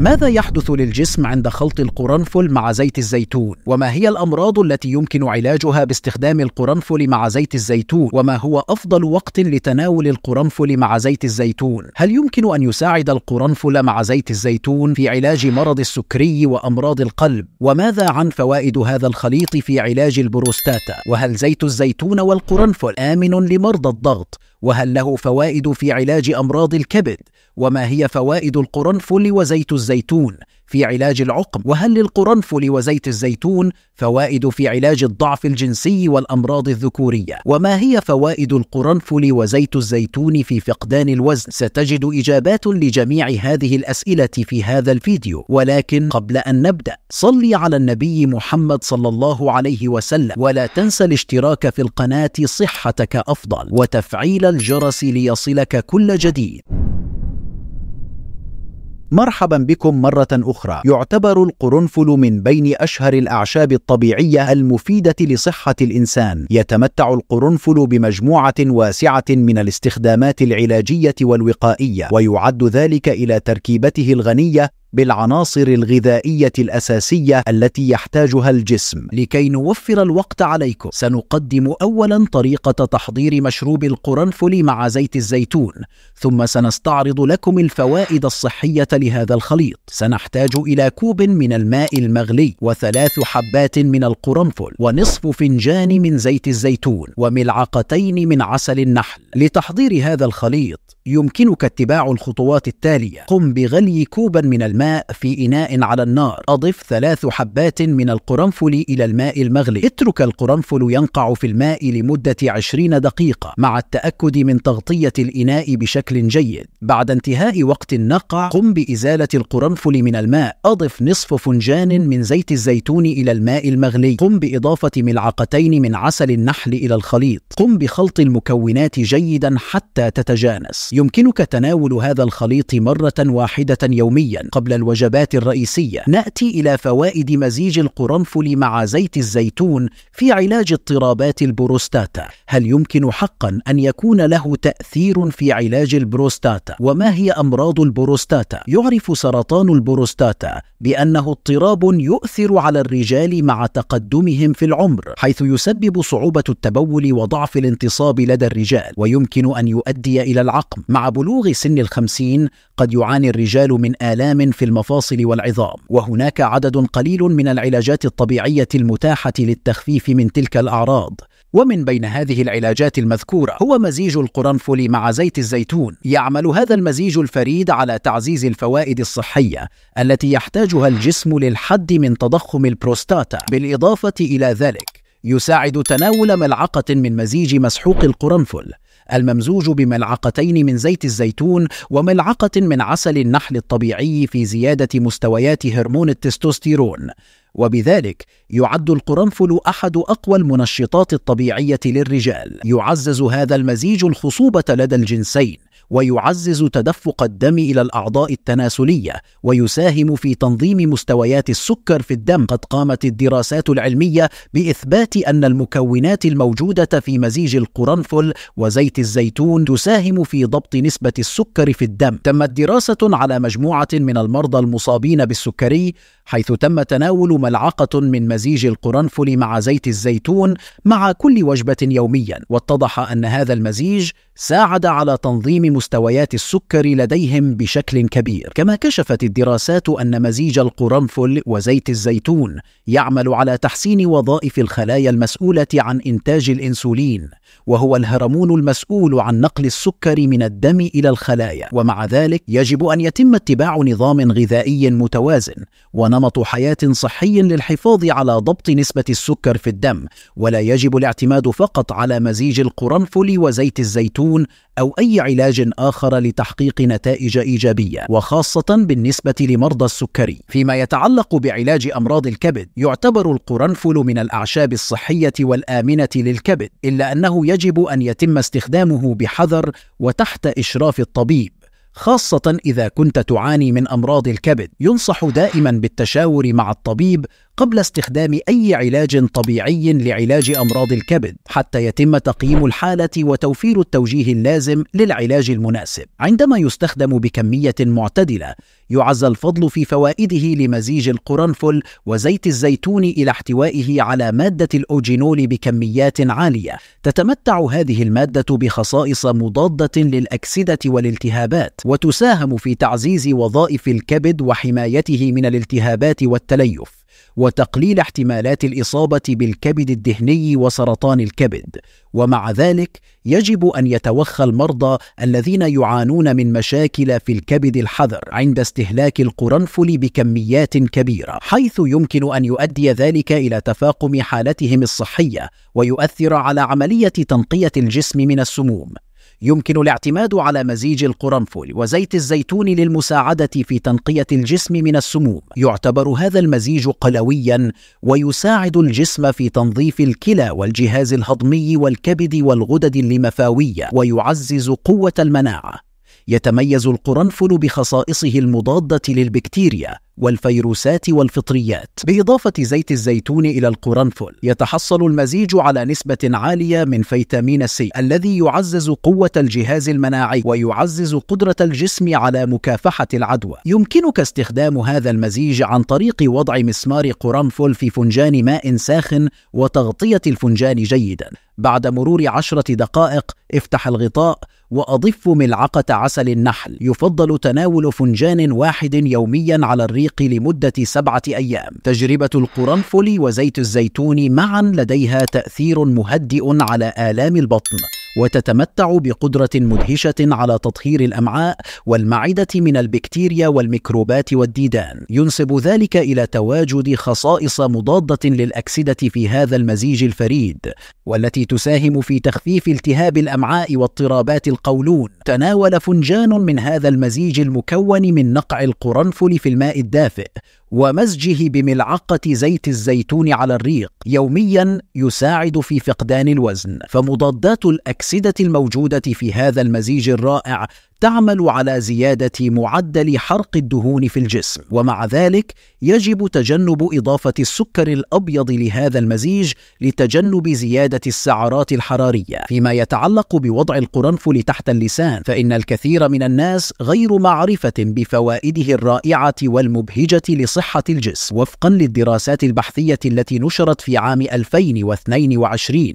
ماذا يحدث للجسم عند خلط القرنفل مع زيت الزيتون؟ وما هي الأمراض التي يمكن علاجها باستخدام القرنفل مع زيت الزيتون؟ وما هو أفضل وقت لتناول القرنفل مع زيت الزيتون؟ هل يمكن أن يساعد القرنفل مع زيت الزيتون في علاج مرض السكري وأمراض القلب؟ وماذا عن فوائد هذا الخليط في علاج البروستاتا؟ وهل زيت الزيتون والقرنفل آمن لمرضى الضغط؟ وهل له فوائد في علاج أمراض الكبد وما هي فوائد القرنفل وزيت الزيتون في علاج العقم وهل للقرنفل وزيت الزيتون فوائد في علاج الضعف الجنسي والأمراض الذكورية وما هي فوائد القرنفل وزيت الزيتون في فقدان الوزن ستجد إجابات لجميع هذه الأسئلة في هذا الفيديو ولكن قبل أن نبدأ صلي على النبي محمد صلى الله عليه وسلم ولا تنسى الاشتراك في القناة صحتك أفضل وتفعيل الجرس ليصلك كل جديد مرحبا بكم مرة أخرى يعتبر القرنفل من بين أشهر الأعشاب الطبيعية المفيدة لصحة الإنسان يتمتع القرنفل بمجموعة واسعة من الاستخدامات العلاجية والوقائية ويعد ذلك إلى تركيبته الغنية بالعناصر الغذائية الأساسية التي يحتاجها الجسم لكي نوفر الوقت عليكم سنقدم أولا طريقة تحضير مشروب القرنفل مع زيت الزيتون ثم سنستعرض لكم الفوائد الصحية لهذا الخليط سنحتاج إلى كوب من الماء المغلي وثلاث حبات من القرنفل ونصف فنجان من زيت الزيتون وملعقتين من عسل النحل لتحضير هذا الخليط يمكنك اتباع الخطوات التالية قم بغلي كوبا من الماء الماء في إناء على النار أضف ثلاث حبات من القرنفل إلى الماء المغلي اترك القرنفل ينقع في الماء لمدة 20 دقيقة مع التأكد من تغطية الإناء بشكل جيد بعد انتهاء وقت النقع قم بإزالة القرنفل من الماء أضف نصف فنجان من زيت الزيتون إلى الماء المغلي قم بإضافة ملعقتين من عسل النحل إلى الخليط قم بخلط المكونات جيدا حتى تتجانس يمكنك تناول هذا الخليط مرة واحدة يوميا قبل قبل الوجبات الرئيسية نأتي إلى فوائد مزيج القرنفل مع زيت الزيتون في علاج اضطرابات البروستاتا هل يمكن حقا أن يكون له تأثير في علاج البروستاتا وما هي أمراض البروستاتا يعرف سرطان البروستاتا بأنه اضطراب يؤثر على الرجال مع تقدمهم في العمر حيث يسبب صعوبة التبول وضعف الانتصاب لدى الرجال ويمكن أن يؤدي إلى العقم مع بلوغ سن الخمسين قد يعاني الرجال من آلام في المفاصل والعظام وهناك عدد قليل من العلاجات الطبيعية المتاحة للتخفيف من تلك الأعراض ومن بين هذه العلاجات المذكورة هو مزيج القرنفل مع زيت الزيتون يعمل هذا المزيج الفريد على تعزيز الفوائد الصحية التي يحتاجها الجسم للحد من تضخم البروستاتا بالإضافة إلى ذلك يساعد تناول ملعقة من مزيج مسحوق القرنفل الممزوج بملعقتين من زيت الزيتون وملعقة من عسل النحل الطبيعي في زيادة مستويات هرمون التستوستيرون وبذلك يعد القرنفل أحد أقوى المنشطات الطبيعية للرجال يعزز هذا المزيج الخصوبة لدى الجنسين ويعزز تدفق الدم إلى الأعضاء التناسلية ويساهم في تنظيم مستويات السكر في الدم قد قامت الدراسات العلمية بإثبات أن المكونات الموجودة في مزيج القرنفل وزيت الزيتون تساهم في ضبط نسبة السكر في الدم تمت دراسة على مجموعة من المرضى المصابين بالسكري حيث تم تناول ملعقة من مزيج القرنفل مع زيت الزيتون مع كل وجبة يوميا واتضح أن هذا المزيج ساعد على تنظيم مستويات السكر لديهم بشكل كبير كما كشفت الدراسات أن مزيج القرنفل وزيت الزيتون يعمل على تحسين وظائف الخلايا المسؤولة عن إنتاج الإنسولين وهو الهرمون المسؤول عن نقل السكر من الدم إلى الخلايا ومع ذلك يجب أن يتم اتباع نظام غذائي متوازن ونمط حياة صحي للحفاظ على ضبط نسبة السكر في الدم ولا يجب الاعتماد فقط على مزيج القرنفل وزيت الزيتون أو أي علاج آخر لتحقيق نتائج إيجابية وخاصة بالنسبة لمرضى السكري فيما يتعلق بعلاج أمراض الكبد يعتبر القرنفل من الأعشاب الصحية والآمنة للكبد إلا أنه يجب أن يتم استخدامه بحذر وتحت إشراف الطبيب خاصة إذا كنت تعاني من أمراض الكبد، ينصح دائما بالتشاور مع الطبيب قبل استخدام أي علاج طبيعي لعلاج أمراض الكبد حتى يتم تقييم الحالة وتوفير التوجيه اللازم للعلاج المناسب. عندما يستخدم بكمية معتدلة، يعزى الفضل في فوائده لمزيج القرنفل وزيت الزيتون إلى احتوائه على مادة الأوجينول بكميات عالية. تتمتع هذه المادة بخصائص مضادة للأكسدة والالتهابات، وتساهم في تعزيز وظائف الكبد وحمايته من الالتهابات والتليف. وتقليل احتمالات الإصابة بالكبد الدهني وسرطان الكبد ومع ذلك يجب أن يتوخى المرضى الذين يعانون من مشاكل في الكبد الحذر عند استهلاك القرنفل بكميات كبيرة حيث يمكن أن يؤدي ذلك إلى تفاقم حالتهم الصحية ويؤثر على عملية تنقية الجسم من السموم يمكن الاعتماد على مزيج القرنفل وزيت الزيتون للمساعدة في تنقية الجسم من السموم يعتبر هذا المزيج قلويا ويساعد الجسم في تنظيف الكلى والجهاز الهضمي والكبد والغدد اللمفاوية ويعزز قوة المناعة يتميز القرنفل بخصائصه المضادة للبكتيريا والفيروسات والفطريات بإضافة زيت الزيتون إلى القرنفل يتحصل المزيج على نسبة عالية من فيتامين سي الذي يعزز قوة الجهاز المناعي ويعزز قدرة الجسم على مكافحة العدوى يمكنك استخدام هذا المزيج عن طريق وضع مسمار قرنفل في فنجان ماء ساخن وتغطية الفنجان جيدا بعد مرور عشرة دقائق افتح الغطاء وأضف ملعقة عسل النحل يفضل تناول فنجان واحد يوميا على الريق لمدة سبعة أيام تجربة القرنفل وزيت الزيتون معا لديها تأثير مهدئ على آلام البطن وتتمتع بقدرة مدهشة على تطهير الأمعاء والمعدة من البكتيريا والميكروبات والديدان ينسب ذلك إلى تواجد خصائص مضادة للأكسدة في هذا المزيج الفريد والتي تساهم في تخفيف التهاب الأمعاء واضطرابات القولون تناول فنجان من هذا المزيج المكون من نقع القرنفل في الماء الدافئ ومزجه بملعقة زيت الزيتون على الريق يوميا يساعد في فقدان الوزن فمضادات الأكسدة الموجودة في هذا المزيج الرائع تعمل على زيادة معدل حرق الدهون في الجسم ومع ذلك يجب تجنب إضافة السكر الأبيض لهذا المزيج لتجنب زيادة السعرات الحرارية فيما يتعلق بوضع القرنفل تحت اللسان فإن الكثير من الناس غير معرفة بفوائده الرائعة والمبهجة لصحة الجسم وفقا للدراسات البحثية التي نشرت في عام 2022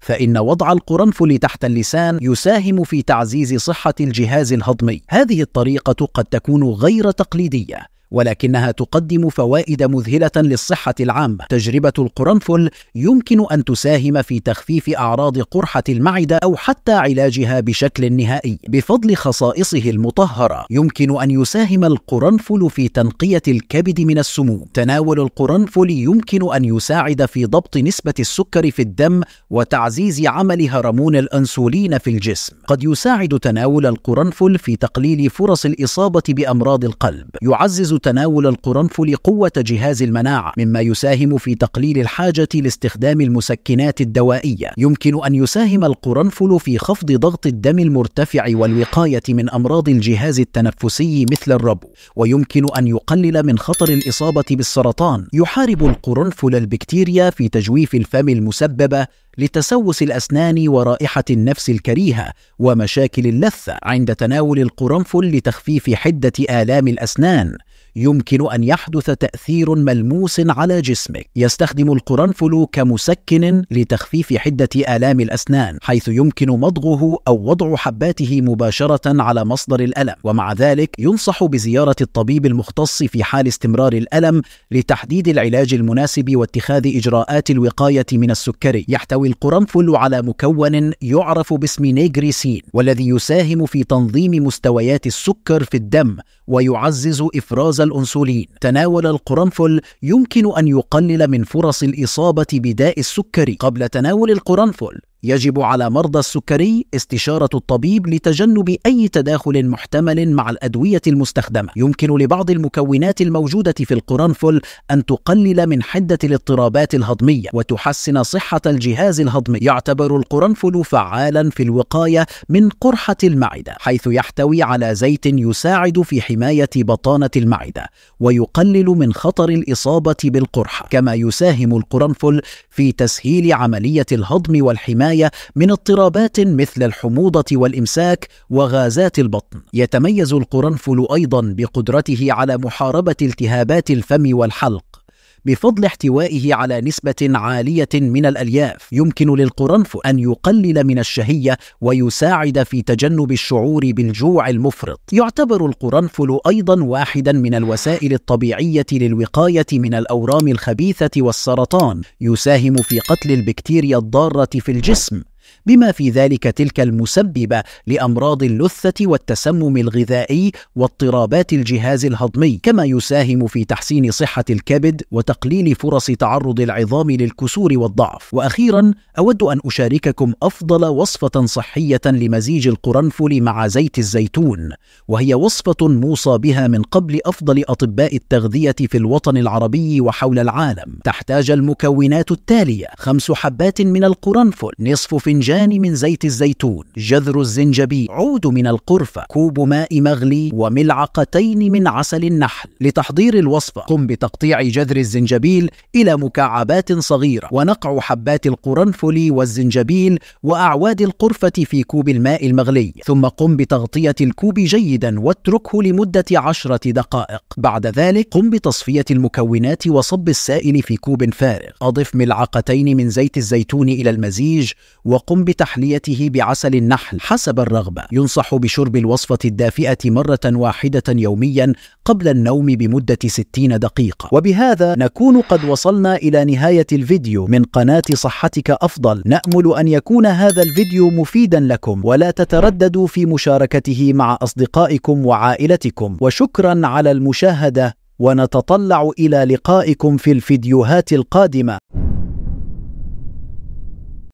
فإن وضع القرنفل تحت اللسان يساهم في تعزيز صحة الجهاز الهضمي هذه الطريقة قد تكون غير تقليدية ولكنها تقدم فوائد مذهلة للصحة العامة. تجربة القرنفل يمكن أن تساهم في تخفيف أعراض قرحة المعدة أو حتى علاجها بشكل نهائي. بفضل خصائصه المطهرة، يمكن أن يساهم القرنفل في تنقية الكبد من السموم. تناول القرنفل يمكن أن يساعد في ضبط نسبة السكر في الدم وتعزيز عمل هرمون الأنسولين في الجسم. قد يساعد تناول القرنفل في تقليل فرص الإصابة بأمراض القلب. يعزز تناول القرنفل قوة جهاز المناعة مما يساهم في تقليل الحاجة لاستخدام المسكنات الدوائية يمكن أن يساهم القرنفل في خفض ضغط الدم المرتفع والوقاية من أمراض الجهاز التنفسي مثل الربو ويمكن أن يقلل من خطر الإصابة بالسرطان يحارب القرنفل البكتيريا في تجويف الفم المسببة لتسوس الأسنان ورائحة النفس الكريهة ومشاكل اللثة عند تناول القرنفل لتخفيف حدة آلام الأسنان يمكن أن يحدث تأثير ملموس على جسمك يستخدم القرنفل كمسكن لتخفيف حدة آلام الأسنان حيث يمكن مضغه أو وضع حباته مباشرة على مصدر الألم ومع ذلك ينصح بزيارة الطبيب المختص في حال استمرار الألم لتحديد العلاج المناسب واتخاذ إجراءات الوقاية من السكري يحتوي القرنفل على مكون يعرف باسم نيجريسين والذي يساهم في تنظيم مستويات السكر في الدم ويعزز إفراز الأنسولين تناول القرنفل يمكن أن يقلل من فرص الإصابة بداء السكري قبل تناول القرنفل يجب على مرضى السكري استشارة الطبيب لتجنب أي تداخل محتمل مع الأدوية المستخدمة. يمكن لبعض المكونات الموجودة في القرنفل أن تقلل من حدة الاضطرابات الهضمية وتحسن صحة الجهاز الهضمي. يعتبر القرنفل فعالا في الوقاية من قرحة المعدة، حيث يحتوي على زيت يساعد في حماية بطانة المعدة ويقلل من خطر الإصابة بالقرحة، كما يساهم القرنفل في تسهيل عملية الهضم والحماية الحماية من اضطرابات مثل الحموضة والإمساك وغازات البطن يتميز القرنفل أيضا بقدرته على محاربة التهابات الفم والحلق بفضل احتوائه على نسبة عالية من الألياف يمكن للقرنف أن يقلل من الشهية ويساعد في تجنب الشعور بالجوع المفرط يعتبر القرنفل أيضا واحدا من الوسائل الطبيعية للوقاية من الأورام الخبيثة والسرطان يساهم في قتل البكتيريا الضارة في الجسم بما في ذلك تلك المسببة لأمراض اللثة والتسمم الغذائي واضطرابات الجهاز الهضمي كما يساهم في تحسين صحة الكبد وتقليل فرص تعرض العظام للكسور والضعف وأخيرا أود أن أشارككم أفضل وصفة صحية لمزيج القرنفل مع زيت الزيتون وهي وصفة موصى بها من قبل أفضل أطباء التغذية في الوطن العربي وحول العالم تحتاج المكونات التالية خمس حبات من القرنفل نصف فنجان فنجان من زيت الزيتون جذر الزنجبيل عود من القرفة كوب ماء مغلي وملعقتين من عسل النحل لتحضير الوصفة قم بتقطيع جذر الزنجبيل إلى مكعبات صغيرة ونقع حبات القرنفل والزنجبيل وأعواد القرفة في كوب الماء المغلي ثم قم بتغطية الكوب جيدا واتركه لمدة عشرة دقائق بعد ذلك قم بتصفية المكونات وصب السائل في كوب فارغ أضف ملعقتين من زيت الزيتون إلى المزيج وقم يقم بتحليته بعسل النحل حسب الرغبة ينصح بشرب الوصفة الدافئة مرة واحدة يوميا قبل النوم بمدة 60 دقيقة وبهذا نكون قد وصلنا إلى نهاية الفيديو من قناة صحتك أفضل نأمل أن يكون هذا الفيديو مفيدا لكم ولا تترددوا في مشاركته مع أصدقائكم وعائلتكم وشكرا على المشاهدة ونتطلع إلى لقائكم في الفيديوهات القادمة